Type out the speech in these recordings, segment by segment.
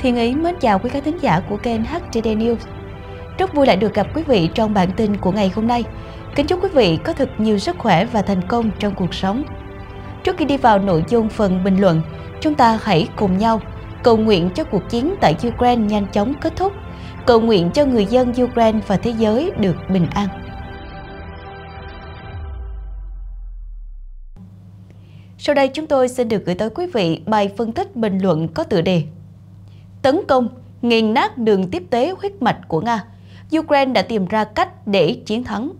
Thiên Ý mến chào quý khán thính giả của kênh HTD News. Rất vui lại được gặp quý vị trong bản tin của ngày hôm nay. Kính chúc quý vị có thật nhiều sức khỏe và thành công trong cuộc sống. Trước khi đi vào nội dung phần bình luận, chúng ta hãy cùng nhau cầu nguyện cho cuộc chiến tại Ukraine nhanh chóng kết thúc, cầu nguyện cho người dân Ukraine và thế giới được bình an. Sau đây chúng tôi xin được gửi tới quý vị bài phân tích bình luận có tựa đề tấn công, nghiền nát đường tiếp tế huyết mạch của Nga, Ukraine đã tìm ra cách để chiến thắng.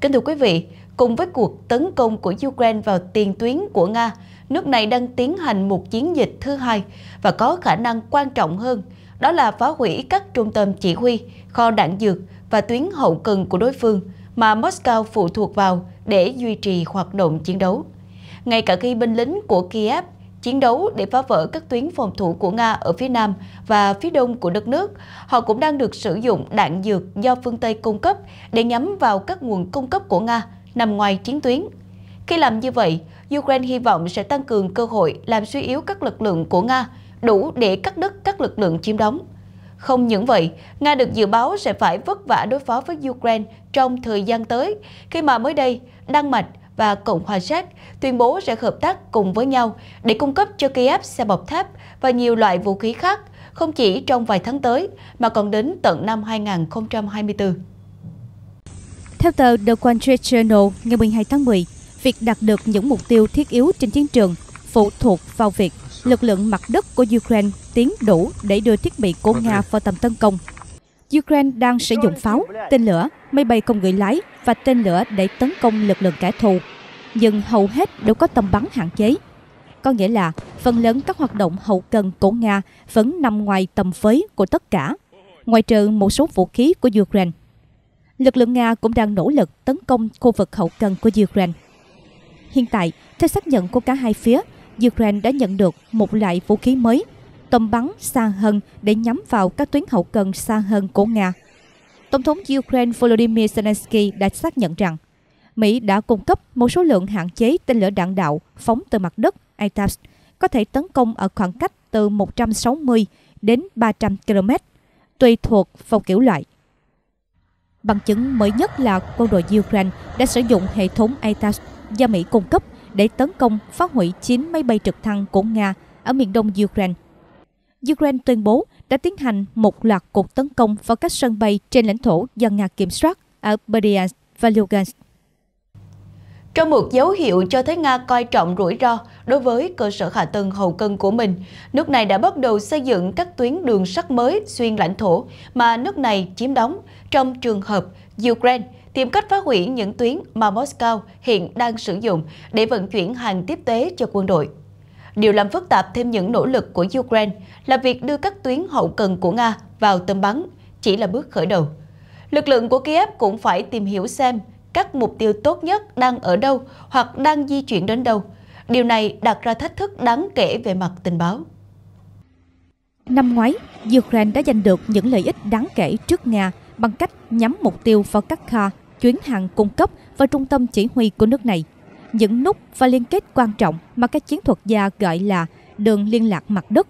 Kính thưa quý vị, cùng với cuộc tấn công của Ukraine vào tiền tuyến của Nga, nước này đang tiến hành một chiến dịch thứ hai và có khả năng quan trọng hơn, đó là phá hủy các trung tâm chỉ huy, kho đạn dược và tuyến hậu cần của đối phương mà Moscow phụ thuộc vào để duy trì hoạt động chiến đấu. Ngay cả khi binh lính của Kiev chiến đấu để phá vỡ các tuyến phòng thủ của Nga ở phía nam và phía đông của đất nước. Họ cũng đang được sử dụng đạn dược do phương Tây cung cấp để nhắm vào các nguồn cung cấp của Nga nằm ngoài chiến tuyến. Khi làm như vậy, Ukraine hy vọng sẽ tăng cường cơ hội làm suy yếu các lực lượng của Nga, đủ để cắt đứt các lực lượng chiếm đóng. Không những vậy, Nga được dự báo sẽ phải vất vả đối phó với Ukraine trong thời gian tới, khi mà mới đây, Đan Mạch và Cộng hòa Séc tuyên bố sẽ hợp tác cùng với nhau để cung cấp cho Kiev xe bọc thép và nhiều loại vũ khí khác, không chỉ trong vài tháng tới mà còn đến tận năm 2024. Theo tờ The Wall Street Journal ngày 12 tháng 10, việc đạt được những mục tiêu thiết yếu trên chiến trường phụ thuộc vào việc lực lượng mặt đất của Ukraine tiến đủ để đưa thiết bị của Nga vào tầm tấn công. Ukraine đang sử dụng pháo, tên lửa máy bay không người lái và tên lửa để tấn công lực lượng kẻ thù, nhưng hầu hết đều có tầm bắn hạn chế. Có nghĩa là phần lớn các hoạt động hậu cần của Nga vẫn nằm ngoài tầm phới của tất cả, ngoại trừ một số vũ khí của Ukraine. Lực lượng Nga cũng đang nỗ lực tấn công khu vực hậu cần của Ukraine. Hiện tại, theo xác nhận của cả hai phía, Ukraine đã nhận được một loại vũ khí mới, tầm bắn xa hơn để nhắm vào các tuyến hậu cần xa hơn của Nga – Tổng thống Ukraine Volodymyr Zelensky đã xác nhận rằng Mỹ đã cung cấp một số lượng hạn chế tên lửa đạn đạo phóng từ mặt đất ATAPS có thể tấn công ở khoảng cách từ 160 đến 300 km, tùy thuộc vào kiểu loại. Bằng chứng mới nhất là quân đội Ukraine đã sử dụng hệ thống ATAPS do Mỹ cung cấp để tấn công phá hủy 9 máy bay trực thăng của Nga ở miền đông Ukraine. Ukraine tuyên bố đã tiến hành một loạt cuộc tấn công vào các sân bay trên lãnh thổ do Nga kiểm soát ở Berdyansk và Lugansk. Trong một dấu hiệu cho thấy Nga coi trọng rủi ro đối với cơ sở hạ tầng hậu cần của mình, nước này đã bắt đầu xây dựng các tuyến đường sắt mới xuyên lãnh thổ mà nước này chiếm đóng trong trường hợp Ukraine tìm cách phá hủy những tuyến mà Moscow hiện đang sử dụng để vận chuyển hàng tiếp tế cho quân đội. Điều làm phức tạp thêm những nỗ lực của Ukraine là việc đưa các tuyến hậu cần của Nga vào tầm bắn chỉ là bước khởi đầu. Lực lượng của Kiev cũng phải tìm hiểu xem các mục tiêu tốt nhất đang ở đâu hoặc đang di chuyển đến đâu. Điều này đặt ra thách thức đáng kể về mặt tình báo. Năm ngoái, Ukraine đã giành được những lợi ích đáng kể trước Nga bằng cách nhắm mục tiêu vào các kha, chuyến hàng cung cấp và trung tâm chỉ huy của nước này những nút và liên kết quan trọng mà các chiến thuật gia gọi là đường liên lạc mặt đất.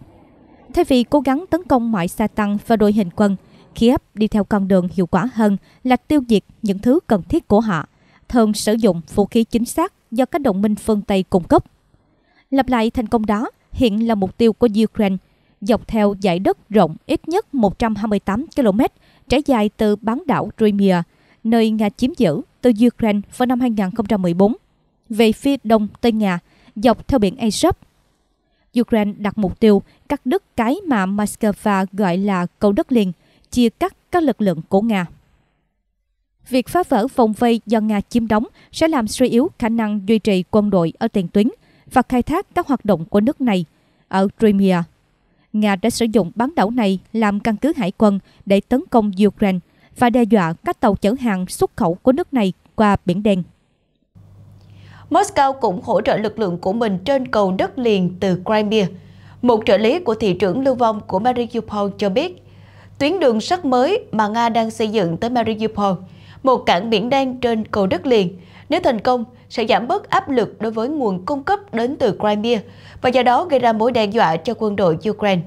Thay vì cố gắng tấn công mọi xe tăng và đội hình quân, Kiev đi theo con đường hiệu quả hơn là tiêu diệt những thứ cần thiết của họ, thường sử dụng vũ khí chính xác do các đồng minh phương Tây cung cấp. Lặp lại thành công đó hiện là mục tiêu của Ukraine, dọc theo dải đất rộng ít nhất 128 km trải dài từ bán đảo Crimea, nơi Nga chiếm giữ từ Ukraine vào năm 2014 về phía đông Tây Nga, dọc theo biển Azov. Ukraine đặt mục tiêu cắt đứt cái mà Moscow gọi là cầu đất liền, chia cắt các lực lượng của Nga. Việc phá vỡ vòng vây do Nga chiếm đóng sẽ làm suy yếu khả năng duy trì quân đội ở tiền tuyến và khai thác các hoạt động của nước này ở Crimea. Nga đã sử dụng bán đảo này làm căn cứ hải quân để tấn công Ukraine và đe dọa các tàu chở hàng xuất khẩu của nước này qua Biển Đen. Moscow cũng hỗ trợ lực lượng của mình trên cầu đất liền từ Crimea. Một trợ lý của thị trưởng lưu vong của Mariupol cho biết, tuyến đường sắt mới mà Nga đang xây dựng tới Mariupol, một cảng biển đen trên cầu đất liền, nếu thành công sẽ giảm bớt áp lực đối với nguồn cung cấp đến từ Crimea và do đó gây ra mối đe dọa cho quân đội Ukraine.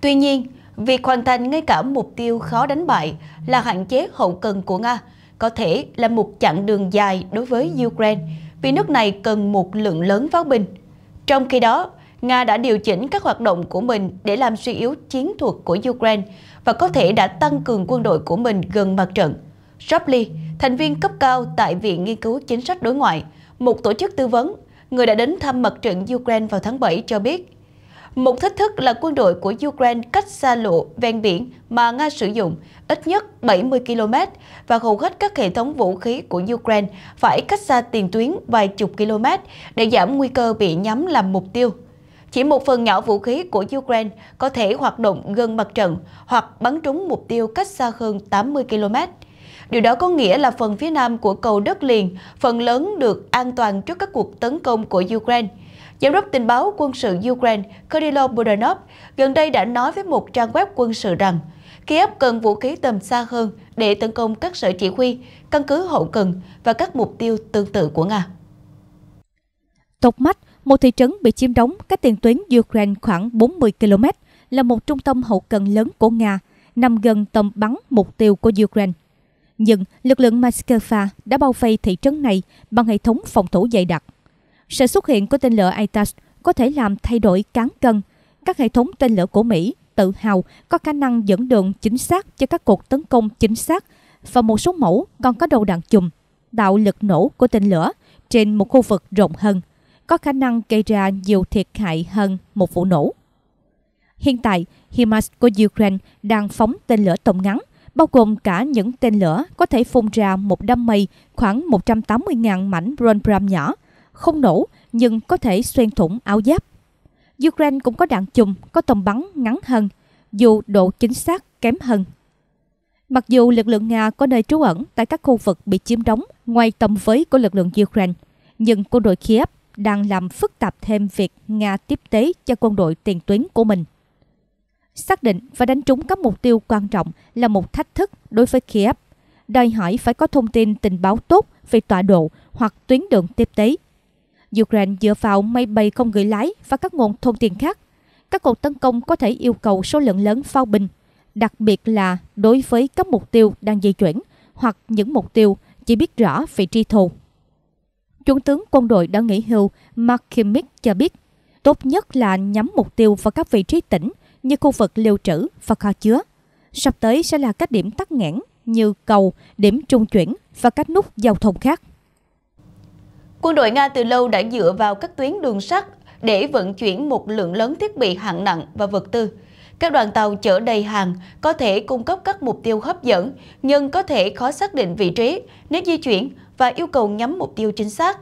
Tuy nhiên, việc hoàn thành ngay cả mục tiêu khó đánh bại là hạn chế hậu cần của Nga – có thể là một chặng đường dài đối với Ukraine vì nước này cần một lượng lớn pháo binh. Trong khi đó, Nga đã điều chỉnh các hoạt động của mình để làm suy yếu chiến thuật của Ukraine và có thể đã tăng cường quân đội của mình gần mặt trận. Shapley, thành viên cấp cao tại Viện Nghiên cứu Chính sách Đối ngoại, một tổ chức tư vấn, người đã đến thăm mặt trận Ukraine vào tháng 7 cho biết một thách thức là quân đội của Ukraine cách xa lộ ven biển mà Nga sử dụng ít nhất 70 km và hầu hết các hệ thống vũ khí của Ukraine phải cách xa tiền tuyến vài chục km để giảm nguy cơ bị nhắm làm mục tiêu. Chỉ một phần nhỏ vũ khí của Ukraine có thể hoạt động gần mặt trận hoặc bắn trúng mục tiêu cách xa hơn 80 km. Điều đó có nghĩa là phần phía nam của cầu đất liền phần lớn được an toàn trước các cuộc tấn công của Ukraine. Giám đốc tình báo quân sự Ukraine Kyrylo Budanov gần đây đã nói với một trang web quân sự rằng Kiev cần vũ khí tầm xa hơn để tấn công các sở chỉ huy, căn cứ hậu cần và các mục tiêu tương tự của Nga. Tộc Mách, một thị trấn bị chiếm đóng cách tiền tuyến Ukraine khoảng 40 km, là một trung tâm hậu cần lớn của Nga, nằm gần tầm bắn mục tiêu của Ukraine. Nhưng lực lượng Moscow đã bao vây thị trấn này bằng hệ thống phòng thủ dày đặc. Sự xuất hiện của tên lửa ATAS có thể làm thay đổi cán cân. Các hệ thống tên lửa của Mỹ tự hào có khả năng dẫn đường chính xác cho các cuộc tấn công chính xác và một số mẫu còn có đầu đạn chùm, tạo lực nổ của tên lửa trên một khu vực rộng hơn, có khả năng gây ra nhiều thiệt hại hơn một vụ nổ. Hiện tại, HIMARS của Ukraine đang phóng tên lửa tầm ngắn, bao gồm cả những tên lửa có thể phun ra một đám mây khoảng 180.000 mảnh Bronbram nhỏ không nổ nhưng có thể xuyên thủng áo giáp. Ukraine cũng có đạn chùm có tầm bắn ngắn hơn, dù độ chính xác kém hơn. Mặc dù lực lượng Nga có nơi trú ẩn tại các khu vực bị chiếm đóng ngoài tầm với của lực lượng Ukraine, nhưng quân đội Kiev đang làm phức tạp thêm việc Nga tiếp tế cho quân đội tiền tuyến của mình. Xác định và đánh trúng các mục tiêu quan trọng là một thách thức đối với Kiev, đòi hỏi phải có thông tin tình báo tốt về tọa độ hoặc tuyến đường tiếp tế Ukraine dựa vào máy bay không người lái và các nguồn thông tin khác. Các cuộc tấn công có thể yêu cầu số lượng lớn pháo binh, đặc biệt là đối với các mục tiêu đang di chuyển hoặc những mục tiêu chỉ biết rõ vị trí thù. Trung tướng quân đội đã nghỉ hưu Mark Kimmich cho biết, tốt nhất là nhắm mục tiêu vào các vị trí tỉnh như khu vực lưu trữ và kho chứa. Sắp tới sẽ là các điểm tắc nghẽn như cầu, điểm trung chuyển và các nút giao thông khác. Quân đội Nga từ lâu đã dựa vào các tuyến đường sắt để vận chuyển một lượng lớn thiết bị hạng nặng và vật tư. Các đoàn tàu chở đầy hàng có thể cung cấp các mục tiêu hấp dẫn, nhưng có thể khó xác định vị trí nếu di chuyển và yêu cầu nhắm mục tiêu chính xác.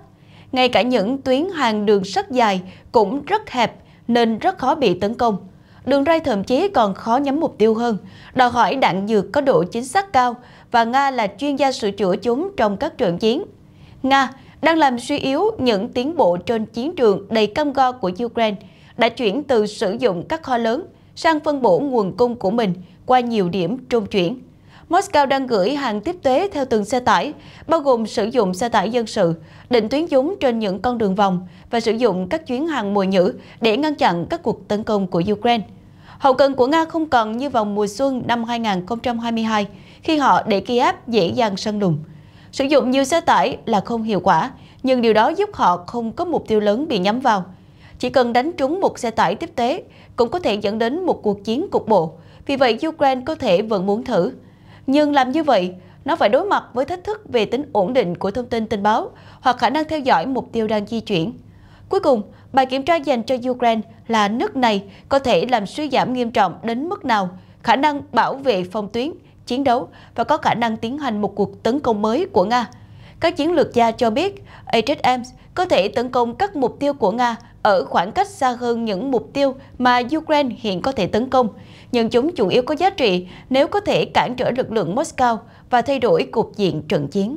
Ngay cả những tuyến hàng đường sắt dài cũng rất hẹp nên rất khó bị tấn công. Đường ray thậm chí còn khó nhắm mục tiêu hơn, đòi hỏi đạn dược có độ chính xác cao và Nga là chuyên gia sửa chữa chúng trong các trận chiến. Nga đang làm suy yếu những tiến bộ trên chiến trường đầy cam go của Ukraine, đã chuyển từ sử dụng các kho lớn sang phân bổ nguồn cung của mình qua nhiều điểm trung chuyển. Moscow đang gửi hàng tiếp tế theo từng xe tải, bao gồm sử dụng xe tải dân sự, định tuyến chúng trên những con đường vòng và sử dụng các chuyến hàng mùa nhữ để ngăn chặn các cuộc tấn công của Ukraine. Hậu cần của Nga không còn như vào mùa xuân năm 2022, khi họ để Kiev dễ dàng săn lùng. Sử dụng nhiều xe tải là không hiệu quả, nhưng điều đó giúp họ không có mục tiêu lớn bị nhắm vào. Chỉ cần đánh trúng một xe tải tiếp tế cũng có thể dẫn đến một cuộc chiến cục bộ. Vì vậy, Ukraine có thể vẫn muốn thử. Nhưng làm như vậy, nó phải đối mặt với thách thức về tính ổn định của thông tin tình báo hoặc khả năng theo dõi mục tiêu đang di chuyển. Cuối cùng, bài kiểm tra dành cho Ukraine là nước này có thể làm suy giảm nghiêm trọng đến mức nào khả năng bảo vệ phòng tuyến chiến đấu và có khả năng tiến hành một cuộc tấn công mới của Nga. Các chiến lược gia cho biết HSMs có thể tấn công các mục tiêu của Nga ở khoảng cách xa hơn những mục tiêu mà Ukraine hiện có thể tấn công, nhưng chúng chủ yếu có giá trị nếu có thể cản trở lực lượng Moscow và thay đổi cục diện trận chiến.